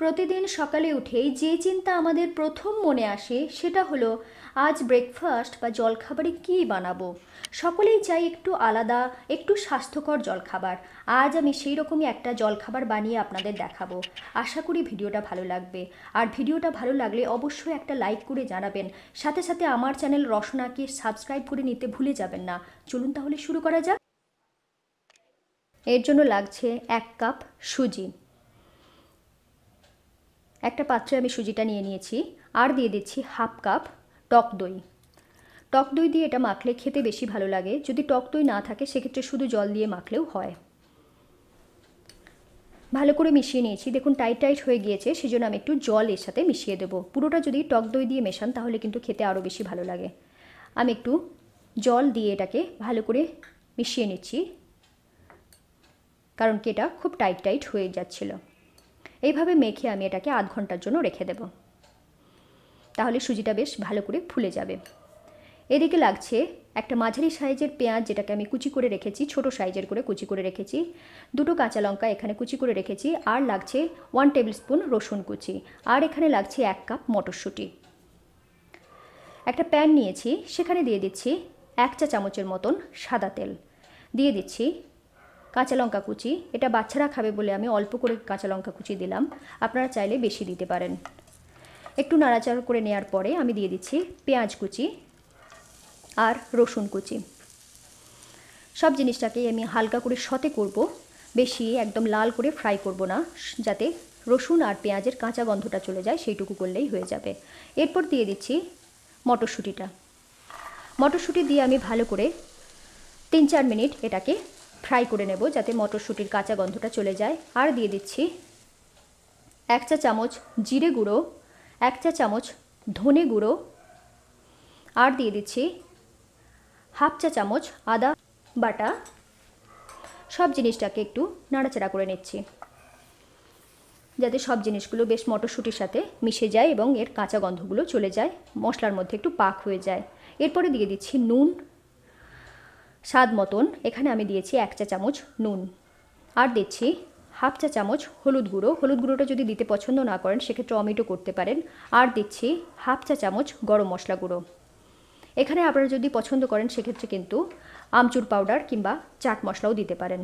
প্রতিদিন সকালে উঠেই যে চিন্তা আমাদের প্রথম মনে আসে সেটা হলো আজ ব্রেকফাস্ট বা জলখাবারে কী বানাবো সকলেই চাই একটু আলাদা একটু স্বাস্থ্যকর জলখাবার আজ আমি সেই রকমই একটা জলখাবার বানিয়ে আপনাদের দেখাবো আশা করি ভিডিওটা ভালো লাগবে আর ভিডিওটা ভালো লাগলে অবশ্যই একটা লাইক করে জানাবেন সাথে সাথে আমার চ্যানেল রসনাকে সাবস্ক্রাইব করে নিতে ভুলে যাবেন না চলুন তাহলে শুরু করা যাক এর জন্য লাগছে এক কাপ সুজি একটা পাত্রে আমি সুজিটা নিয়ে নিয়েছি আর দিয়ে দিচ্ছি হাফ কাপ টক দই টক দই দিয়ে এটা মাখলে খেতে বেশি ভালো লাগে যদি টক দই না থাকে সেক্ষেত্রে শুধু জল দিয়ে মাখলেও হয় ভালো করে মিশিয়ে নিয়েছি দেখুন টাইট টাইট হয়ে গিয়েছে সেজন্য আমি একটু জল এর সাথে মিশিয়ে দেব পুরোটা যদি টক দই দিয়ে মেশান তাহলে কিন্তু খেতে আরও বেশি ভালো লাগে আমি একটু জল দিয়ে এটাকে ভালো করে মিশিয়ে নিচ্ছি কারণ কি এটা খুব টাইট টাইট হয়ে যাচ্ছিলো এইভাবে মেখে আমি এটাকে আধ ঘন্টার জন্য রেখে দেব তাহলে সুজিটা বেশ ভালো করে ফুলে যাবে এদিকে লাগছে একটা মাঝারি সাইজের পেঁয়াজ যেটাকে আমি কুচি করে রেখেছি ছোট সাইজের করে কুচি করে রেখেছি দুটো কাঁচা লঙ্কা এখানে কুচি করে রেখেছি আর লাগছে ওয়ান টেবিল স্পুন রসুন কুচি আর এখানে লাগছে এক কাপ মটরশুঁটি একটা প্যান নিয়েছি সেখানে দিয়ে দিচ্ছি এক চা চামচের মতন সাদা তেল দিয়ে দিচ্ছি কাঁচা লঙ্কা কুচি এটা বাচ্চারা খাবে বলে আমি অল্প করে কাঁচা লঙ্কা কুচি দিলাম আপনারা চাইলে বেশি দিতে পারেন একটু নাড়াচাড়া করে নেওয়ার পরে আমি দিয়ে দিচ্ছি পেঁয়াজ কুচি আর রসুন কুচি সব জিনিসটাকে আমি হালকা করে সতে করব বেশি একদম লাল করে ফ্রাই করব না যাতে রসুন আর পেঁয়াজের কাঁচা গন্ধটা চলে যায় সেইটুকু করলেই হয়ে যাবে এরপর দিয়ে দিচ্ছি মটরশুঁটিটা মটরশুঁটি দিয়ে আমি ভালো করে তিন চার মিনিট এটাকে ফ্রাই করে নেব যাতে মটরশুঁটির কাঁচা গন্ধটা চলে যায় আর দিয়ে দিচ্ছি এক চা চামচ জিরে গুঁড়ো এক চা চামচ ধনে গুঁড়ো আর দিয়ে দিচ্ছি হাফ চা চামচ আদা বাটা সব জিনিসটাকে একটু নাড়াচাড়া করে নিচ্ছি যাতে সব জিনিসগুলো বেশ মটরশুঁটির সাথে মিশে যায় এবং এর কাঁচা গন্ধগুলো চলে যায় মশলার মধ্যে একটু পাক হয়ে যায় এরপরে দিয়ে দিচ্ছি নুন স্বাদ মতন এখানে আমি দিয়েছি এক চা চামচ নুন আর দিচ্ছি হাফ চা চামচ হলুদ গুঁড়ো হলুদ গুঁড়োটা যদি দিতে পছন্দ না করেন সেক্ষেত্রে অমিটো করতে পারেন আর দিচ্ছি হাফ চা চামচ গরম মশলা গুঁড়ো এখানে আপনারা যদি পছন্দ করেন সেক্ষেত্রে কিন্তু আমচুর পাউডার কিংবা চাট মশলাও দিতে পারেন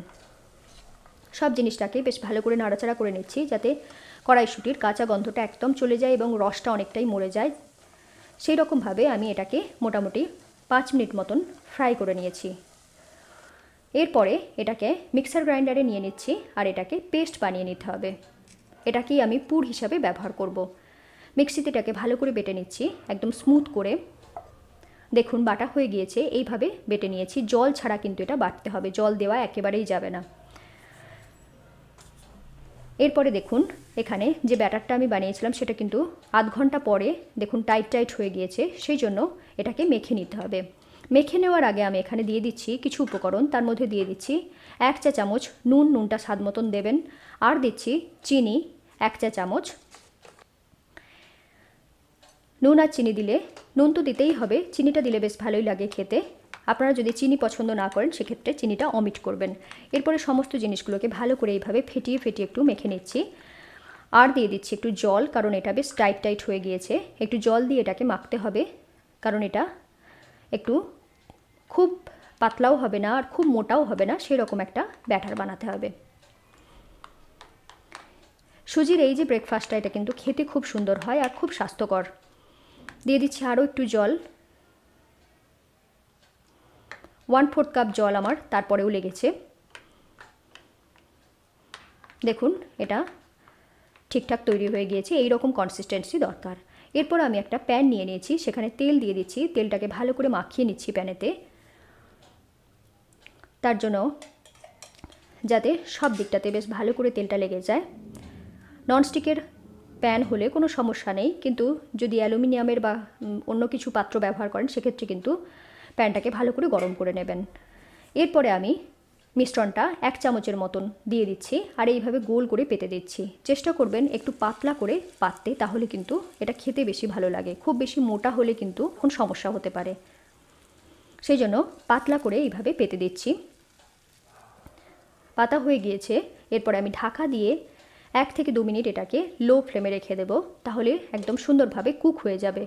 সব জিনিসটাকে বেশ ভালো করে নাড়াচাড়া করে নিচ্ছি যাতে কড়াইশুটির কাঁচা গন্ধটা একদম চলে যায় এবং রসটা অনেকটাই মরে যায় সেই রকমভাবে আমি এটাকে মোটামুটি পাঁচ মিনিট মতন ফ্রাই করে নিয়েছি এরপরে এটাকে মিক্সার গ্রাইন্ডারে নিয়ে নিচ্ছি আর এটাকে পেস্ট বানিয়ে নিতে হবে এটাকেই আমি পুর হিসাবে ব্যবহার করব। মিক্সিতে এটাকে ভালো করে বেটে নিচ্ছি একদম স্মুথ করে দেখুন বাটা হয়ে গিয়েছে এইভাবে বেটে নিয়েছি জল ছাড়া কিন্তু এটা বাটতে হবে জল দেওয়া একেবারেই যাবে না এরপরে দেখুন এখানে যে ব্যাটারটা আমি বানিয়েছিলাম সেটা কিন্তু আধ ঘন্টা পরে দেখুন টাইট টাইট হয়ে গিয়েছে সেই জন্য এটাকে মেখে নিতে হবে মেখে নেওয়ার আগে আমি এখানে দিয়ে দিচ্ছি কিছু উপকরণ তার মধ্যে দিয়ে দিচ্ছি এক চা চামচ নুন নুনটা স্বাদ মতন দেবেন আর দিচ্ছি চিনি এক চা চামচ নুন আর চিনি দিলে নুন তো দিতেই হবে চিনিটা দিলে বেশ ভালোই লাগে খেতে আপনারা যদি চিনি পছন্দ না করেন সেক্ষেত্রে চিনিটা অমিট করবেন এরপরে সমস্ত জিনিসগুলোকে ভালো করে এইভাবে ফেটিয়ে ফেটিয়ে একটু মেখে নিচ্ছি আর দিয়ে দিচ্ছি একটু জল কারণ এটা বেশ টাইট টাইট হয়ে গিয়েছে একটু জল দিয়ে এটাকে মাখতে হবে কারণ এটা একটু খুব পাতলাও হবে না আর খুব মোটাও হবে না সেরকম একটা ব্যাটার বানাতে হবে সুজির এই যে ব্রেকফাস্টটা এটা কিন্তু খেতে খুব সুন্দর হয় আর খুব স্বাস্থ্যকর দিয়ে দিচ্ছি আরও একটু জল ওয়ান ফোর্থ কাপ জল আমার তারপরেও লেগেছে দেখুন এটা ঠিকঠাক তৈরি হয়ে গিয়েছে এই রকম কনসিস্টেন্সি দরকার এরপর আমি একটা প্যান নিয়ে নিয়েছি সেখানে তেল দিয়ে দিচ্ছি তেলটাকে ভালো করে মাখিয়ে নিচ্ছি প্যানেতে তার জন্য যাতে সব দিকটাতে বেশ ভালো করে তেলটা লেগে যায় ননস্টিকের প্যান হলে কোনো সমস্যা নেই কিন্তু যদি অ্যালুমিনিয়ামের বা অন্য কিছু পাত্র ব্যবহার করেন সেক্ষেত্রে কিন্তু প্যানটাকে ভালো করে গরম করে নেবেন এরপরে আমি মিশ্রণটা এক চামচের মতন দিয়ে দিচ্ছি আর এইভাবে গোল করে পেতে দিচ্ছি চেষ্টা করবেন একটু পাতলা করে পাততে তাহলে কিন্তু এটা খেতে বেশি ভালো লাগে খুব বেশি মোটা হলে কিন্তু এখন সমস্যা হতে পারে সেই জন্য পাতলা করে এইভাবে পেতে দিচ্ছি পাতা হয়ে গিয়েছে এরপরে আমি ঢাকা দিয়ে এক থেকে দু মিনিট এটাকে লো ফ্লেমে রেখে দেব তাহলে একদম সুন্দরভাবে কুক হয়ে যাবে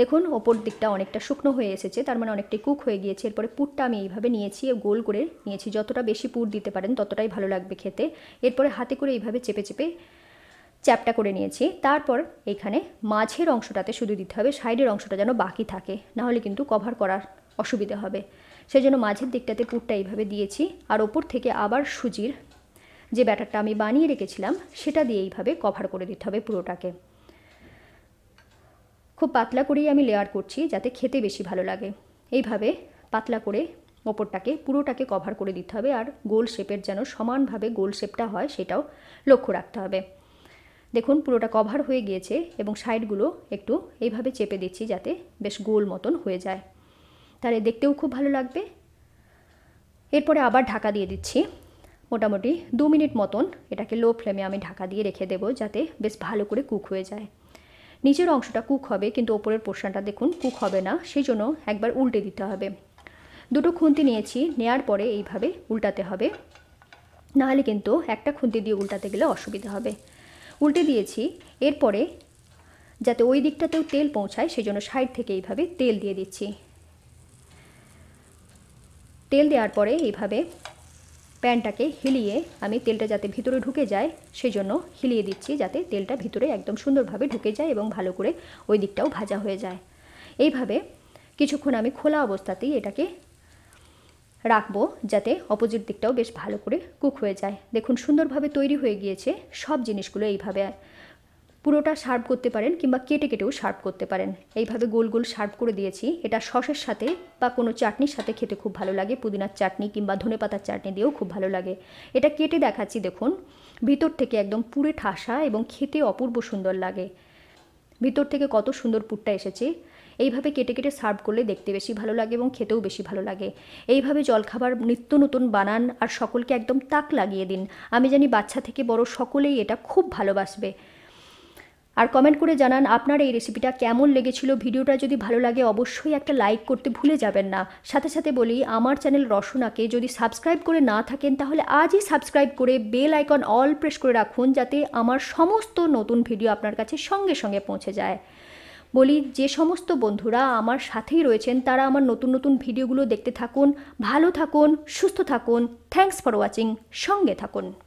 দেখুন ওপর দিকটা অনেকটা শুকনো হয়ে এসেছে তার মানে অনেকটাই কুক হয়ে গিয়েছে এরপরে পুরটা আমি এইভাবে নিয়েছি গোল করে নিয়েছি যতটা বেশি পুর দিতে পারেন ততটাই ভালো লাগবে খেতে এরপরে হাতে করে এইভাবে চেপে চেপে চ্যাপটা করে নিয়েছি তারপর এখানে মাঝের অংশটাতে শুধু দিতে হবে সাইডের অংশটা যেন বাকি থাকে নাহলে কিন্তু কভার করার অসুবিধা হবে সেই জন্য মাঝের দিকটাতে পুরটা এইভাবে দিয়েছি আর ওপর থেকে আবার সুজির যে ব্যাটারটা আমি বানিয়ে রেখেছিলাম সেটা দিয়ে এইভাবে কভার করে দিতে হবে পুরোটাকে খুব পাতলা করেই আমি লেয়ার করছি যাতে খেতে বেশি ভালো লাগে এইভাবে পাতলা করে ওপরটাকে পুরোটাকে কভার করে দিতে হবে আর গোল শেপের যেন সমানভাবে গোল শেপটা হয় সেটাও লক্ষ্য রাখতে হবে দেখুন পুরোটা কভার হয়ে গিয়েছে এবং সাইডগুলো একটু এইভাবে চেপে দিচ্ছি যাতে বেশ গোল মতন হয়ে যায় তাহলে দেখতেও খুব ভালো লাগবে এরপরে আবার ঢাকা দিয়ে দিচ্ছি মোটামুটি দু মিনিট মতন এটাকে লো ফ্লেমে আমি ঢাকা দিয়ে রেখে দেব যাতে বেশ ভালো করে কুক হয়ে যায় নিচের অংশটা কুক হবে কিন্তু ওপরের পোর্শনটা দেখুন কুক হবে না সেই জন্য একবার উল্টে দিতে হবে দুটো খুন্তি নিয়েছি নেয়ার পরে এইভাবে উল্টাতে হবে নাহলে কিন্তু একটা খুন্তি দিয়ে উল্টাতে গেলে অসুবিধা হবে উল্টে দিয়েছি এরপরে যাতে ওই দিকটাতেও তেল পৌঁছায় সেই জন্য সাইড থেকে এইভাবে তেল দিয়ে দিচ্ছি তেল দেওয়ার পরে এইভাবে প্যানটাকে হিলিয়ে আমি তেলটা যাতে ভিতরে ঢুকে যায় সেই জন্য হিলিয়ে দিচ্ছি যাতে তেলটা ভিতরে একদম সুন্দরভাবে ঢুকে যায় এবং ভালো করে ওই দিকটাও ভাজা হয়ে যায় এইভাবে কিছুক্ষণ আমি খোলা অবস্থাতেই এটাকে রাখবো যাতে অপোজিট দিকটাও বেশ ভালো করে কুক হয়ে যায় দেখুন সুন্দরভাবে তৈরি হয়ে গিয়েছে সব জিনিসগুলো এইভাবে পুরোটা শার্প করতে পারেন কিংবা কেটে কেটেও শার্প করতে পারেন এইভাবে গোল গোল শার্প করে দিয়েছি এটা সসের সাথে বা কোনো চাটনির সাথে খেতে খুব ভালো লাগে পুদিনার চাটনি কিংবা ধনে পাতার চাটনি দিয়েও খুব ভালো লাগে এটা কেটে দেখাচ্ছি দেখুন ভিতর থেকে একদম পুরে ঠাসা এবং খেতে অপূর্ব সুন্দর লাগে ভিতর থেকে কত সুন্দর পুরটা এসেছে এইভাবে কেটে কেটে সার্ভ করলে দেখতে বেশি ভালো লাগে এবং খেতেও বেশি ভালো লাগে এইভাবে জলখাবার নিত্য নতুন বানান আর সকলকে একদম তাক লাগিয়ে দিন আমি জানি বাচ্চা থেকে বড় সকলেই এটা খুব ভালোবাসবে আর কমেন্ট করে জানান আপনার এই রেসিপিটা কেমন লেগেছিল ভিডিওটা যদি ভালো লাগে অবশ্যই একটা লাইক করতে ভুলে যাবেন না সাথে সাথে বলি আমার চ্যানেল রসনাকে যদি সাবস্ক্রাইব করে না থাকেন তাহলে আজই সাবস্ক্রাইব করে বেল আইকন অল প্রেস করে রাখুন যাতে আমার সমস্ত নতুন ভিডিও আপনার কাছে সঙ্গে সঙ্গে পৌঁছে যায় বলি যে সমস্ত বন্ধুরা আমার সাথেই রয়েছেন তারা আমার নতুন নতুন ভিডিওগুলো দেখতে থাকুন ভালো থাকুন সুস্থ থাকুন থ্যাংকস ফর ওয়াচিং সঙ্গে থাকুন